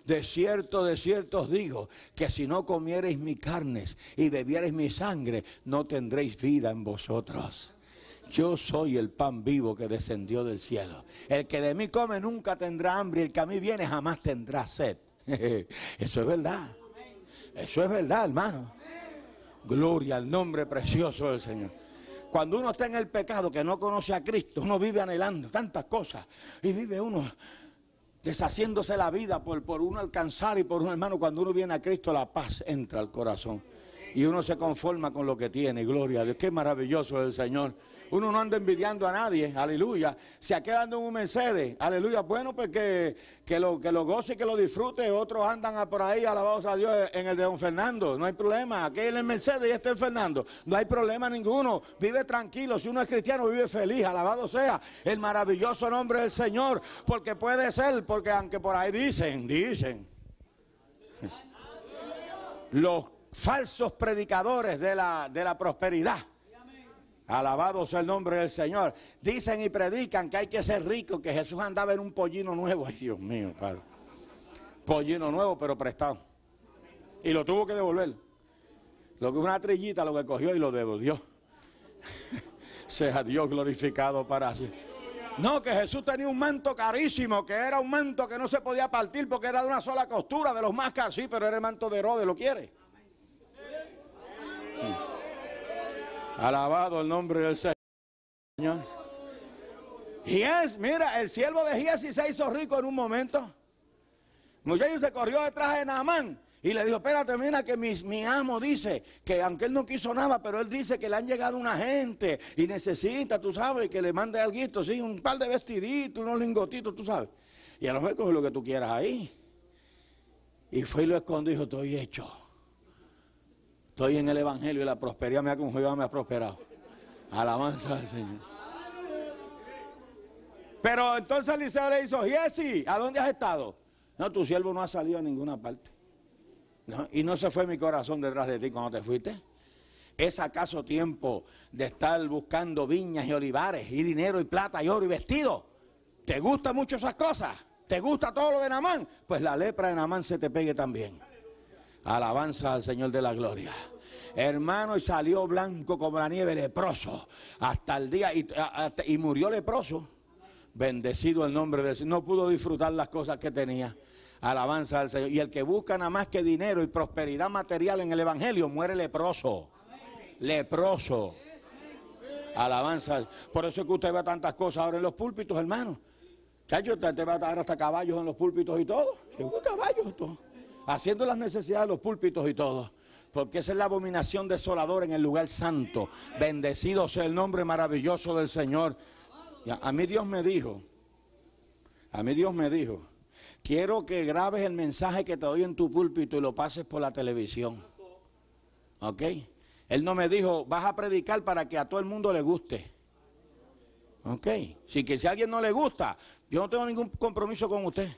De cierto, de cierto os digo que si no comiereis mi carnes y bebiereis mi sangre, no tendréis vida en vosotros. Yo soy el pan vivo que descendió del cielo. El que de mí come nunca tendrá hambre, y el que a mí viene jamás tendrá sed. Eso es verdad. Eso es verdad, hermano. Gloria al nombre precioso del Señor. Cuando uno está en el pecado que no conoce a Cristo, uno vive anhelando tantas cosas y vive uno deshaciéndose la vida por, por uno alcanzar y por un hermano. Cuando uno viene a Cristo, la paz entra al corazón y uno se conforma con lo que tiene. Gloria a Dios, qué maravilloso es el Señor. Uno no anda envidiando a nadie, aleluya. Si aquel anda en un Mercedes, aleluya, bueno, pues que, lo, que lo goce que lo disfrute. Otros andan por ahí, alabados a Dios, en el de don Fernando. No hay problema. Aquel en el Mercedes y este el Fernando. No hay problema ninguno. Vive tranquilo. Si uno es cristiano, vive feliz. Alabado sea el maravilloso nombre del Señor. Porque puede ser, porque aunque por ahí dicen, dicen. Los falsos predicadores de la prosperidad. Alabado sea el nombre del Señor. Dicen y predican que hay que ser rico, que Jesús andaba en un pollino nuevo. Ay, Dios mío, Padre. Pollino nuevo, pero prestado. Y lo tuvo que devolver. Lo que una trillita lo que cogió y lo devolvió. sea Dios glorificado para así. No, que Jesús tenía un manto carísimo, que era un manto que no se podía partir porque era de una sola costura, de los más caros, sí, pero era el manto de Herodes, ¿lo quiere? Alabado el nombre del Señor. y es, mira, el siervo de Gies se hizo rico en un momento. Muchacho se corrió detrás de Namán y le dijo, espérate, mira que mi, amo dice que aunque él no quiso nada, pero él dice que le han llegado una gente y necesita, tú sabes, que le mande algo, sí, un par de vestiditos, unos lingotitos, tú sabes. Y a lo mejor coge lo que tú quieras ahí. Y fue y lo escondió y dijo, estoy hecho. Estoy en el Evangelio y la prosperidad me ha conjugado, me ha prosperado. Alabanza al Señor. Pero entonces Eliseo le hizo, Jesse, ¿a dónde has estado? No, tu siervo no ha salido a ninguna parte. Y no se fue mi corazón detrás de ti cuando te fuiste. ¿Es acaso tiempo de estar buscando viñas y olivares y dinero y plata y oro y vestido? ¿Te gustan mucho esas cosas? ¿Te gusta todo lo de Namán? Pues la lepra de Namán se te pegue también. Alabanza al Señor de la Gloria. Hermano, y salió blanco como la nieve, leproso, hasta el día, y, murió leproso. Bendecido el nombre del Señor. No pudo disfrutar las cosas que tenía. Alabanza al Señor. Y el que busca nada más que dinero y prosperidad material en el Evangelio muere leproso. Leproso. Alabanza. Por eso es que usted ve tantas cosas ahora en los púlpitos, hermano. Chacho, te va a dar hasta caballos en los púlpitos y todo. caballos, todo haciendo las necesidades de los púlpitos y todo. Porque esa es la abominación desoladora en el lugar santo. Bendecido sea el nombre maravilloso del Señor. A, mí Dios me dijo, a mí Dios me dijo, quiero que grabes el mensaje que te doy en tu púlpito y lo pases por la televisión. ¿Ok? Él no me dijo, vas a predicar para que a todo el mundo le guste. ¿Ok? Si que si a alguien no le gusta, yo no tengo ningún compromiso con usted.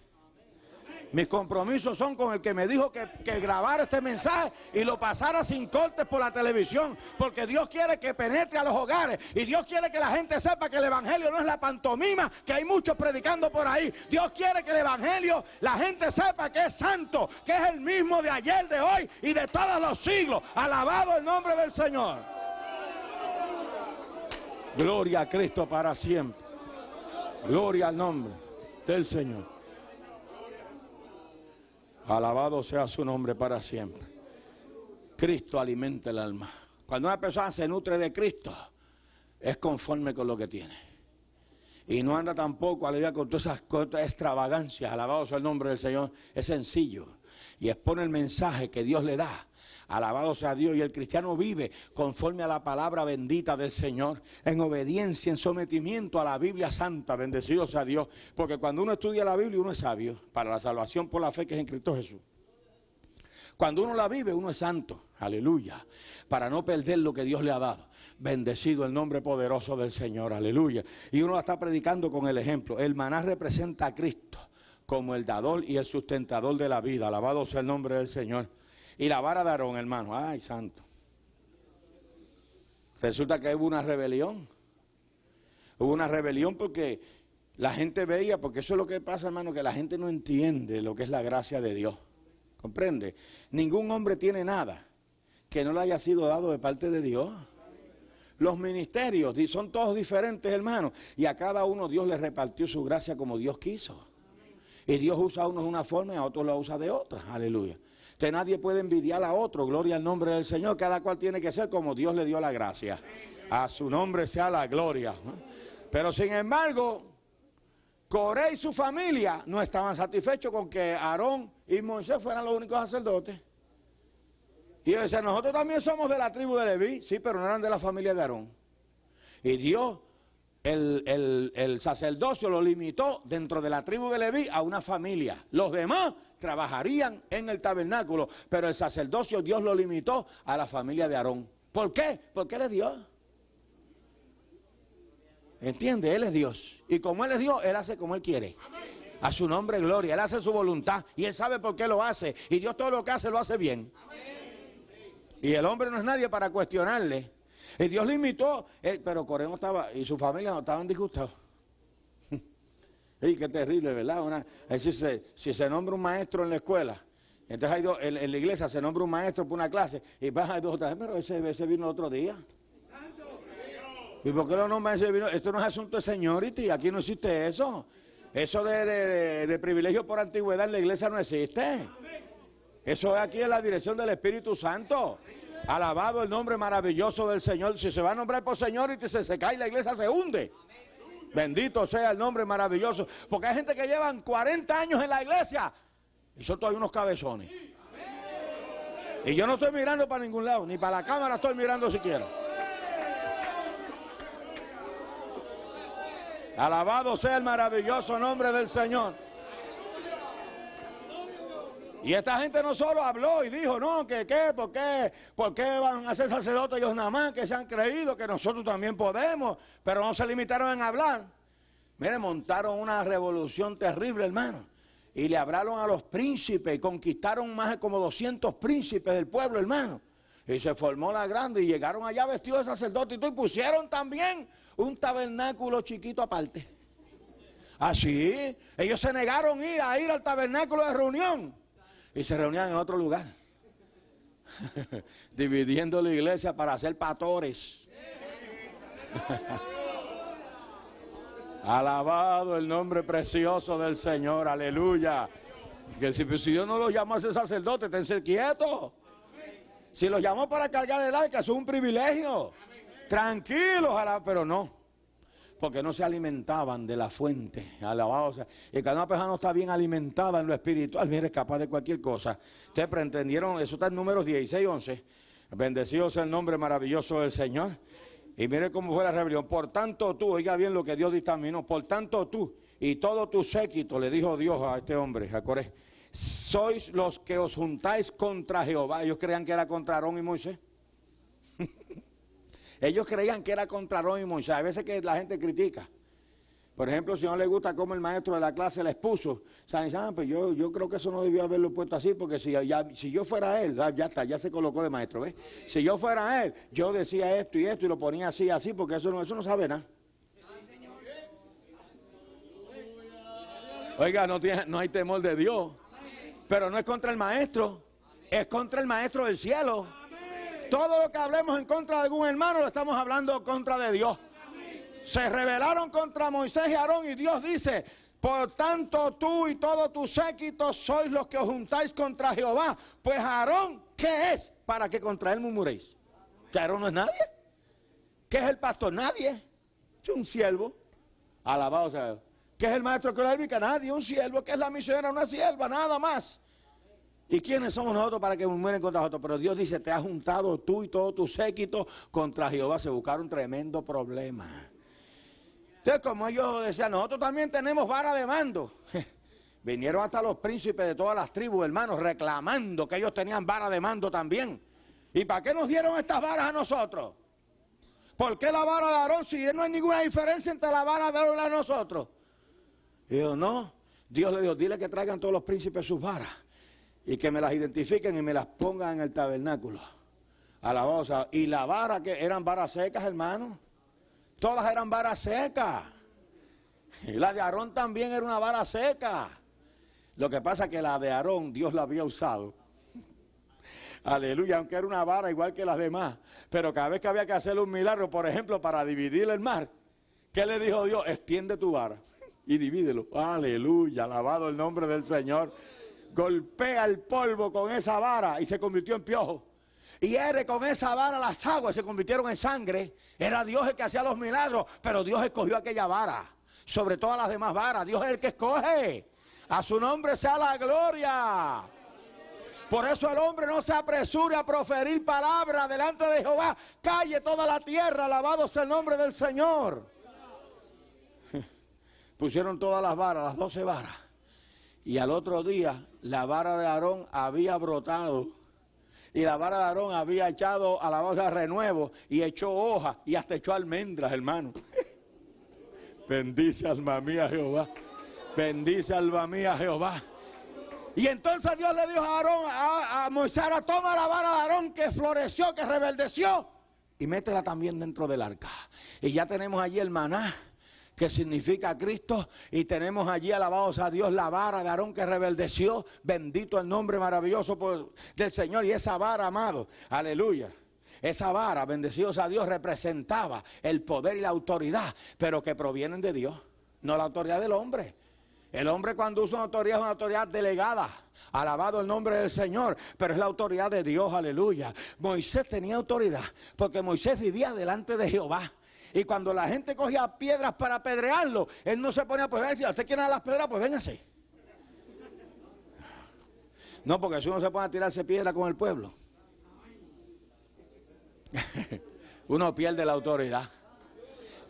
Mis compromisos son con el que me dijo que, grabara este mensaje y lo pasara sin cortes por la televisión, porque Dios quiere que penetre a los hogares y Dios quiere que la gente sepa que el Evangelio no es la pantomima que hay muchos predicando por ahí. Dios quiere que el Evangelio, la gente sepa que es santo, que es el mismo de ayer, de hoy y de todos los siglos. Alabado el nombre del Señor. Gloria a Cristo para siempre. Gloria al nombre del Señor. Alabado sea su nombre para siempre. Cristo alimenta el alma. Cuando una persona se nutre de Cristo, es conforme con lo que tiene. Y no anda tampoco, vida con todas esas extravagancias. Alabado sea el nombre del Señor. Es sencillo. Y expone el mensaje que Dios le da Alabado sea Dios. Y el cristiano vive conforme a la palabra bendita del Señor, en obediencia, en sometimiento a la Biblia Santa. Bendecido sea Dios. Porque cuando uno estudia la Biblia, uno es sabio para la salvación por la fe que es en Cristo Jesús. Cuando uno la vive, uno es santo. Aleluya. Para no perder lo que Dios le ha dado. Bendecido el nombre poderoso del Señor. Aleluya. Y uno la está predicando con el ejemplo. El maná representa a Cristo como el dador y el sustentador de la vida. Alabado sea el nombre del Señor y la vara de hermano. Ay, santo. Resulta que hubo una rebelión. Hubo una rebelión porque la gente veía, porque eso es lo que pasa, hermano, que la gente no entiende lo que es la gracia de Dios. ¿Comprende? Ningún hombre tiene nada que no le haya sido dado de parte de Dios. Los ministerios son todos diferentes, hermano, y a cada uno Dios le repartió su gracia como Dios quiso. Y Dios usa a unos de una forma y a otros lo usa de otra. Aleluya que nadie puede envidiar a otro, gloria al nombre del Señor, cada cual tiene que ser como Dios le dio la gracia. A su nombre sea la gloria. Pero sin embargo, Coré y su familia no estaban satisfechos con que Aarón y Moisés fueran los únicos sacerdotes. Y ellos nosotros también somos de la tribu de Leví, sí, pero no eran de la familia de Aarón. Y Dios, el, el sacerdocio lo limitó dentro de la tribu de Leví a una familia. Los demás trabajarían en el tabernáculo, pero el sacerdocio Dios lo limitó a la familia de Aarón. ¿Por qué? Porque él es Dios. ¿Entiende? Él es Dios. Y como Él es Dios, Él hace como Él quiere. A su nombre, gloria. Él hace su voluntad. Y Él sabe por qué lo hace. Y Dios todo lo que hace lo hace bien. Y el hombre no es nadie para cuestionarle. Y Dios limitó. Eh, pero Coré estaba, y su familia no estaban disgustados. Sí, qué terrible, ¿verdad? si, se, nombra un maestro en la escuela, entonces hay dos, en, la iglesia se nombra un maestro por una clase y baja dos o pero ese, ese vino otro día. ¿Y por qué lo nombra ese vino? Esto no es asunto de señority, aquí no existe eso. Eso de, de, privilegio por antigüedad en la iglesia no existe. Eso aquí en la dirección del Espíritu Santo. Alabado el nombre maravilloso del Señor. Si se va a nombrar por señority, se, se cae la iglesia, se hunde. Bendito sea el nombre maravilloso. Porque hay gente que llevan 40 años en la iglesia y son todavía unos cabezones. Y yo no estoy mirando para ningún lado, ni para la cámara estoy mirando siquiera. Alabado sea el maravilloso nombre del Señor. Y esta gente no solo habló y dijo, no, que qué, por qué, por qué van a ser sacerdotes ellos nada más, que se han creído que nosotros también podemos, pero no se limitaron en hablar. Mire, montaron una revolución terrible, hermano. Y le hablaron a los príncipes y conquistaron más de como 200 príncipes del pueblo, hermano. Y se formó la grande y llegaron allá vestidos de sacerdote y, pusieron también un tabernáculo chiquito aparte. Así, ah, ellos se negaron ir, a ir al tabernáculo de reunión y se reunían en otro lugar, dividiendo la iglesia para hacer pastores. Alabado el nombre precioso del Señor, aleluya. Que si, pues, Dios yo no los llamo a ser sacerdote, tense quieto. Si los llamó para cargar el arca, es un privilegio. Tranquilos, pero no porque no se alimentaban de la fuente. Alabado o sea. Y cada no está bien alimentada en lo espiritual, mire, es capaz de cualquier cosa. Ustedes pretendieron, eso está en números 16, 11. Bendecido sea el nombre maravilloso del Señor. Y mire cómo fue la rebelión. Por tanto tú, oiga bien lo que Dios dictaminó, por tanto tú y todo tu séquito, le dijo Dios a este hombre, a sois los que os juntáis contra Jehová. Ellos creían que era contra Aarón y Moisés. Ellos creían que era contra Ron y Moisés. A veces que la gente critica. Por ejemplo, si no le gusta cómo el maestro de la clase la expuso, ah, pues yo, yo creo que eso no debió haberlo puesto así, porque si, si yo fuera él, ah, ya está, ya se colocó de maestro, Si yo fuera él, yo decía esto y esto y lo ponía así, así, porque eso no, eso no sabe nada. Oiga, no hay temor de Dios, pero no es contra el maestro, es contra el maestro del cielo. Todo lo que hablemos en contra de algún hermano lo estamos hablando contra de Dios. Se rebelaron contra Moisés y Aarón y Dios dice, por tanto tú y todo tu séquito sois los que os juntáis contra Jehová. Pues Aarón, ¿qué es para que contra él murmuréis? Que Aarón no es nadie. ¿Qué es el pastor? Nadie. Es un siervo. Alabado sea. ¿Qué es el maestro que lo Nadie, un siervo. que es la misionera? Una sierva, nada más. ¿Y quiénes somos nosotros para que murmuren contra nosotros? Pero Dios dice, te has juntado tú y todo tu séquito contra Jehová. Se buscaron tremendo problema. Entonces, como ellos decían, nosotros también tenemos vara de mando. Vinieron hasta los príncipes de todas las tribus, hermanos, reclamando que ellos tenían vara de mando también. ¿Y para qué nos dieron estas varas a nosotros? ¿Por qué la vara de Aarón si no hay ninguna diferencia entre la vara de Aarón y la de nosotros? Y yo, no. Dios le dijo, dile que traigan todos los príncipes sus varas y que me las identifiquen y me las pongan en el tabernáculo. Alabado. y la vara que eran varas secas, hermano. Todas eran varas secas. Y la de Aarón también era una vara seca. Lo que pasa es que la de Aarón Dios la había usado. Aleluya, aunque era una vara igual que las demás. Pero cada vez que había que hacer un milagro, por ejemplo, para dividir el mar, ¿qué le dijo Dios? Extiende tu vara y divídelo. Aleluya, alabado el nombre del Señor golpea el polvo con esa vara y se convirtió en piojo. Y R con esa vara las aguas se convirtieron en sangre. Era Dios el que hacía los milagros, pero Dios escogió aquella vara sobre todas las demás varas. Dios es el que escoge. A su nombre sea la gloria. Por eso el hombre no se apresure a proferir palabra delante de Jehová. Calle toda la tierra, alabado sea el nombre del Señor. Pusieron todas las varas, las doce varas. Y al otro día la vara de Aarón había brotado y la vara de Aarón había echado a la hoja renuevo y echó hojas y hasta echó almendras, hermano. Bendice alma mía Jehová. Bendice alma mía Jehová. Y entonces Dios le dijo a Aarón, a, a Moisés, toma la vara de Aarón que floreció, que rebeldeció y métela también dentro del arca. Y ya tenemos allí el maná que significa Cristo, y tenemos allí, alabados a Dios, la vara de Aarón que rebeldeció, bendito el nombre maravilloso del Señor, y esa vara, amado, aleluya. Esa vara, bendecidos a Dios, representaba el poder y la autoridad, pero que provienen de Dios, no la autoridad del hombre. El hombre cuando usa una autoridad es una autoridad delegada. Alabado el nombre del Señor, pero es la autoridad de Dios, aleluya. Moisés tenía autoridad porque Moisés vivía delante de Jehová. Y cuando la gente cogía piedras para apedrearlo, él no se ponía a pues, si usted quiere las piedras, pues véngase. No, porque si uno se pone a tirarse piedra con el pueblo, uno pierde la autoridad.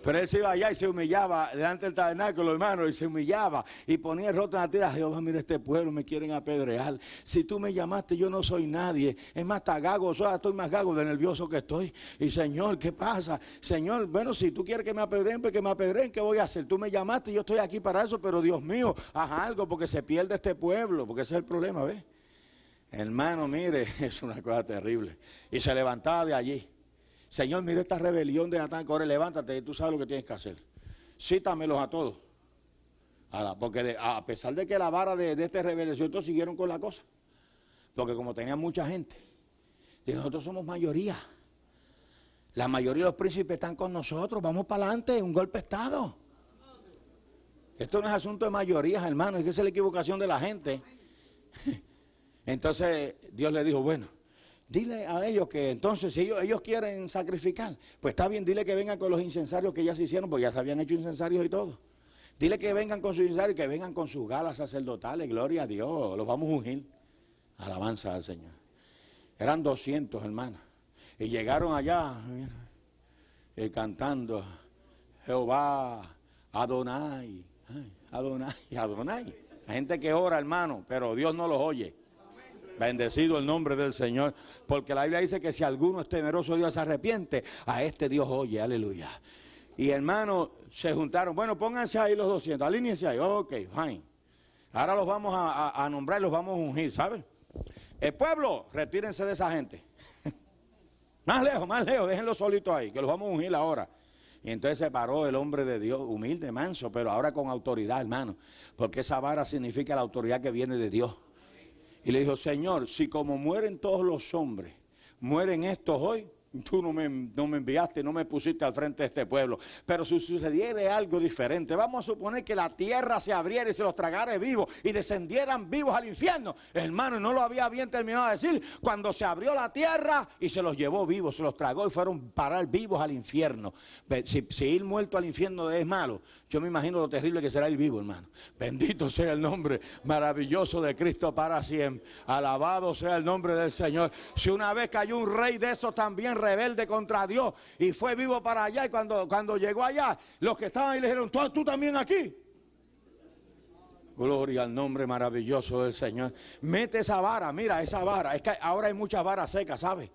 Pero él se iba allá y se humillaba delante del tabernáculo, hermano, y se humillaba y ponía roto en la tierra. Jehová, mire, este pueblo, me quieren apedrear. Si tú me llamaste, yo no soy nadie. Es más, tagago, gago, estoy más gago de nervioso que estoy. Y Señor, ¿qué pasa? Señor, bueno, si tú quieres que me apedreen, pues que me apedreen, ¿qué voy a hacer? Tú me llamaste, yo estoy aquí para eso, pero Dios mío, haz algo porque se pierde este pueblo, porque ese es el problema, ¿ves? Hermano, mire, es una cosa terrible. Y se levantaba de allí. Señor, mira esta rebelión de Atán, corre, levántate tú sabes lo que tienes que hacer. Cítamelos a todos. porque a pesar de que la vara de, de este rebelión, todos siguieron con la cosa. Porque como tenían mucha gente, nosotros somos mayoría. La mayoría de los príncipes están con nosotros, vamos para adelante, un golpe de Estado. Esto no es asunto de mayorías, hermano, es que es la equivocación de la gente. Entonces Dios le dijo, bueno, Dile a ellos que entonces, si ellos, quieren sacrificar, pues está bien, dile que vengan con los incensarios que ya se hicieron, porque ya se habían hecho incensarios y todo. Dile que vengan con sus incensarios, que vengan con sus galas sacerdotales, gloria a Dios, los vamos a ungir. Alabanza al Señor. Eran 200 hermanas. Y llegaron allá eh, cantando, Jehová, Adonai, Adonai, Adonai. La gente que ora, hermano, pero Dios no los oye. Bendecido el nombre del Señor. Porque la Biblia dice que si alguno es temeroso Dios se arrepiente, a este Dios oye, aleluya. Y hermanos se juntaron. Bueno, pónganse ahí los 200, alíñense ahí. Ok, fine. Ahora los vamos a, nombrar y los vamos a ungir, ¿saben? El pueblo, retírense de esa gente. más lejos, más lejos, déjenlo solito ahí, que los vamos a ungir ahora. Y entonces se paró el hombre de Dios, humilde, manso, pero ahora con autoridad, hermano. Porque esa vara significa la autoridad que viene de Dios. Y le dijo, Señor, si como mueren todos los hombres, mueren estos hoy, Tú no me, enviaste, no me pusiste al frente de este pueblo. Pero si sucediera algo diferente, vamos a suponer que la tierra se abriera y se los tragara vivos y descendieran vivos al infierno. Hermano, no lo había bien terminado de decir. Cuando se abrió la tierra y se los llevó vivos, se los tragó y fueron parar vivos al infierno. Si, si ir muerto al infierno es malo, yo me imagino lo terrible que será el vivo, hermano. Bendito sea el nombre maravilloso de Cristo para siempre. Alabado sea el nombre del Señor. Si una vez cayó un rey de esos también rebelde contra Dios y fue vivo para allá y cuando, cuando llegó allá, los que estaban ahí le dijeron, tú, tú también aquí. Gloria al nombre maravilloso del Señor. Mete esa vara, mira esa vara. Es que ahora hay muchas varas secas, ¿sabes?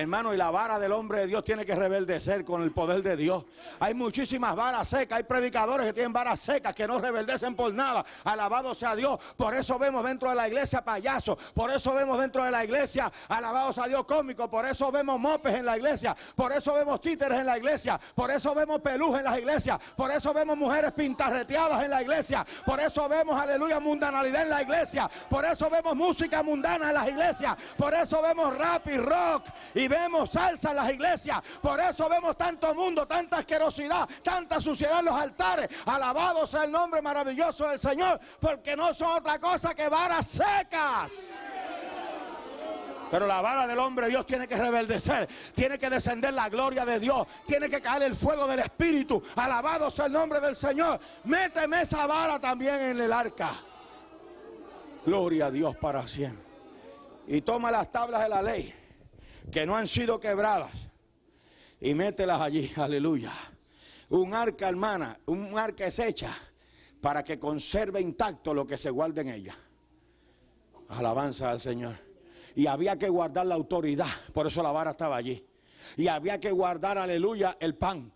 Hermano, y la vara del hombre de Dios tiene que rebeldecer con el poder de Dios. Hay muchísimas varas secas, hay predicadores que tienen varas secas que no rebeldecen por nada. Alabado sea Dios. Por eso vemos dentro de la iglesia payasos, por eso vemos dentro de la iglesia, Alabados a Dios, cómico, por eso vemos mopes en la iglesia, por eso vemos títeres en la iglesia, por eso vemos pelús en las iglesias, por eso vemos mujeres pintarreteadas en la iglesia, por eso vemos, aleluya, mundanalidad en la iglesia, por eso vemos música mundana en las iglesias, por eso vemos rap y rock vemos salsa en las iglesias. Por eso vemos tanto mundo, tanta asquerosidad, tanta suciedad en los altares. Alabado sea el nombre maravilloso del Señor, porque no son otra cosa que varas secas. Pero la vara del hombre Dios tiene que rebeldecer, tiene que descender la gloria de Dios, tiene que caer el fuego del Espíritu. Alabado sea el nombre del Señor. Méteme esa vara también en el arca. Gloria a Dios para siempre. Y toma las tablas de la ley que no han sido quebradas y mételas allí, aleluya. Un arca, hermana, un arca es hecha para que conserve intacto lo que se guarda en ella. Alabanza al Señor. Y había que guardar la autoridad, por eso la vara estaba allí. Y había que guardar, aleluya, el pan.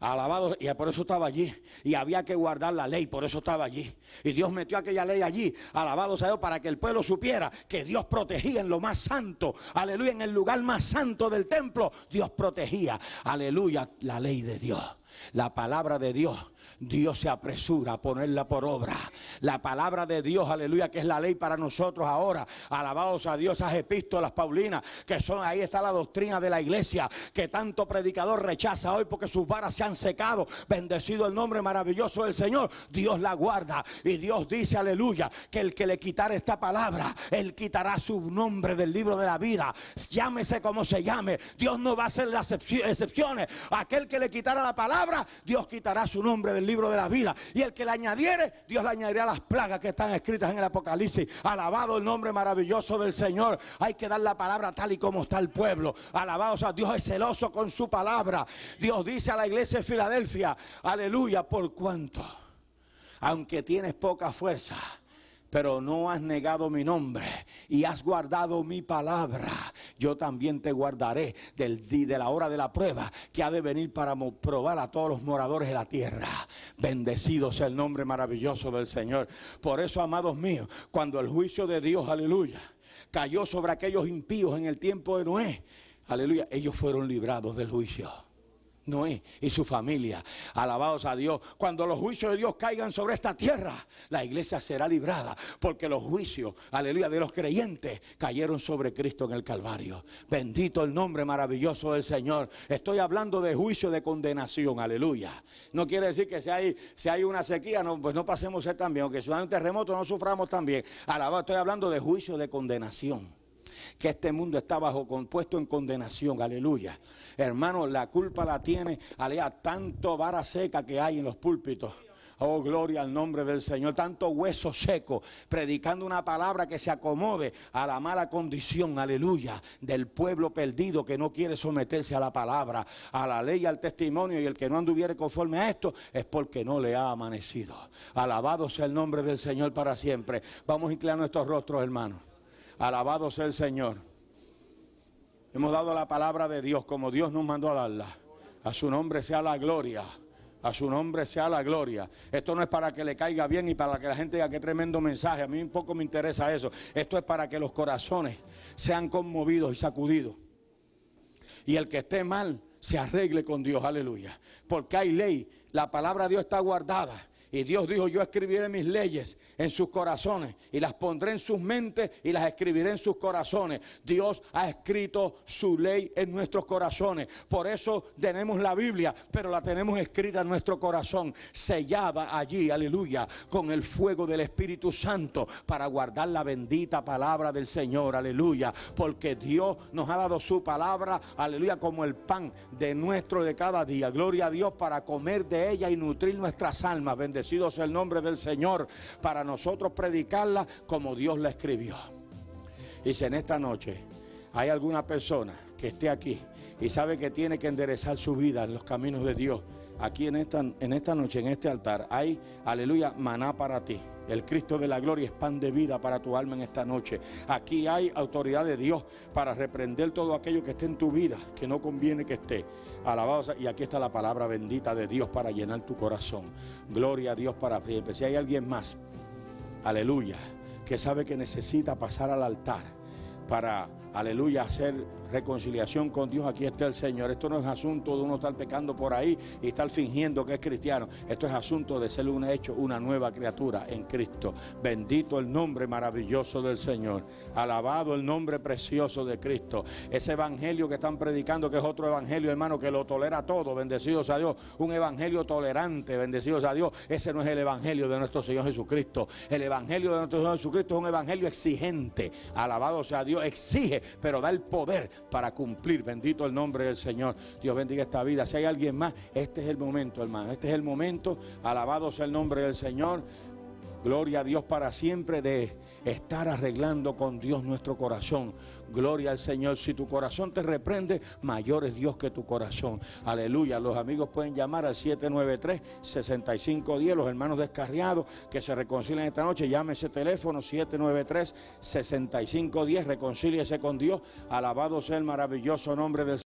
Alabado, y por eso estaba allí. Y había que guardar la ley, por eso estaba allí. Y Dios metió aquella ley allí, alabado sea Dios, para que el pueblo supiera que Dios protegía en lo más santo. Aleluya, en el lugar más santo del templo, Dios protegía. Aleluya, la ley de Dios, la palabra de Dios. Dios se apresura a ponerla por obra. La palabra de Dios, aleluya, que es la ley para nosotros ahora. Alabados a Dios, esas epístolas paulinas, que son ahí está la doctrina de la iglesia, que tanto predicador rechaza hoy porque sus varas se han secado. Bendecido el nombre maravilloso del Señor. Dios la guarda y Dios dice, aleluya, que el que le quitara esta palabra, él quitará su nombre del libro de la vida. Llámese como se llame. Dios no va a hacer las excepciones. Aquel que le quitara la palabra, Dios quitará su nombre del libro de la vida. Y el que le añadiere, Dios le añadirá las plagas que están escritas en el Apocalipsis. Alabado el nombre maravilloso del Señor. Hay que dar la palabra tal y como está el pueblo. Alabado, sea, Dios es celoso con su palabra. Dios dice a la iglesia de Filadelfia, aleluya, por cuanto, aunque tienes poca fuerza, pero no has negado mi nombre y has guardado mi palabra, yo también te guardaré del día de la hora de la prueba que ha de venir para probar a todos los moradores de la tierra. Bendecido sea el nombre maravilloso del Señor. Por eso, amados míos, cuando el juicio de Dios, aleluya, cayó sobre aquellos impíos en el tiempo de Noé, aleluya, ellos fueron librados del juicio. Noé y su familia. Alabados a Dios. Cuando los juicios de Dios caigan sobre esta tierra, la iglesia será librada. Porque los juicios, aleluya, de los creyentes cayeron sobre Cristo en el Calvario. Bendito el nombre maravilloso del Señor. Estoy hablando de juicio de condenación. Aleluya. No quiere decir que si hay, si hay una sequía, no, pues no pasemos también. aunque que si hay un terremoto, no suframos también. Alabado, estoy hablando de juicio de condenación que este mundo está bajo compuesto en condenación. Aleluya. Hermano, la culpa la tiene, alea, tanto vara seca que hay en los púlpitos. Oh, gloria al nombre del Señor. Tanto hueso seco, predicando una palabra que se acomode a la mala condición, aleluya, del pueblo perdido que no quiere someterse a la palabra, a la ley, al testimonio. Y el que no anduviere conforme a esto es porque no le ha amanecido. Alabado sea el nombre del Señor para siempre. Vamos a inclinar nuestros rostros, hermanos. Alabado sea el Señor. Hemos dado la palabra de Dios como Dios nos mandó a darla. A su nombre sea la gloria. A su nombre sea la gloria. Esto no es para que le caiga bien y para que la gente diga qué tremendo mensaje. A mí un poco me interesa eso. Esto es para que los corazones sean conmovidos y sacudidos. Y el que esté mal se arregle con Dios. Aleluya. Porque hay ley. La palabra de Dios está guardada. Y Dios dijo, yo escribiré mis leyes en sus corazones y las pondré en sus mentes y las escribiré en sus corazones. Dios ha escrito su ley en nuestros corazones. Por eso tenemos la Biblia, pero la tenemos escrita en nuestro corazón, sellada allí, aleluya, con el fuego del Espíritu Santo para guardar la bendita palabra del Señor, aleluya, porque Dios nos ha dado su palabra, aleluya, como el pan de nuestro de cada día. Gloria a Dios para comer de ella y nutrir nuestras almas. ...bendecidos el nombre del Señor para nosotros predicarla como Dios la escribió. Y si en esta noche hay alguna persona que esté aquí y sabe que tiene que enderezar su vida en los caminos de Dios, aquí en esta, en esta noche, en este altar, hay, aleluya, maná para ti. El Cristo de la gloria es pan de vida para tu alma en esta noche. Aquí hay autoridad de Dios para reprender todo aquello que esté en tu vida, que no conviene que esté. Alabado. Y aquí está la palabra bendita de Dios para llenar tu corazón. Gloria a Dios para siempre. Si hay alguien más aleluya, que sabe que necesita pasar al altar para, aleluya, hacer reconciliación con Dios, aquí está el Señor. Esto no es asunto de uno estar pecando por ahí y estar fingiendo que es cristiano. Esto es asunto de ser un hecho, una nueva criatura en Cristo. Bendito el nombre maravilloso del Señor. Alabado el nombre precioso de Cristo. Ese evangelio que están predicando, que es otro evangelio, hermano, que lo tolera todo. Bendecidos sea Dios. Un evangelio tolerante. Bendecidos sea Dios. Ese no es el evangelio de nuestro Señor Jesucristo. El evangelio de nuestro Señor Jesucristo es un evangelio exigente. Alabado sea Dios. Exige, pero da el poder para cumplir. Bendito el nombre del Señor. Dios bendiga esta vida. Si hay alguien más, este es el momento, hermano. Este es el momento. Alabado sea el nombre del Señor. Gloria a Dios para siempre de estar arreglando con Dios nuestro corazón Gloria al Señor. Si tu corazón te reprende, mayor es Dios que tu corazón. Aleluya. Los amigos pueden llamar al 793-6510. Los hermanos descarriados que se reconcilian esta noche, llame ese teléfono 793-6510. Reconcíliese con Dios. Alabado sea el maravilloso nombre del Señor.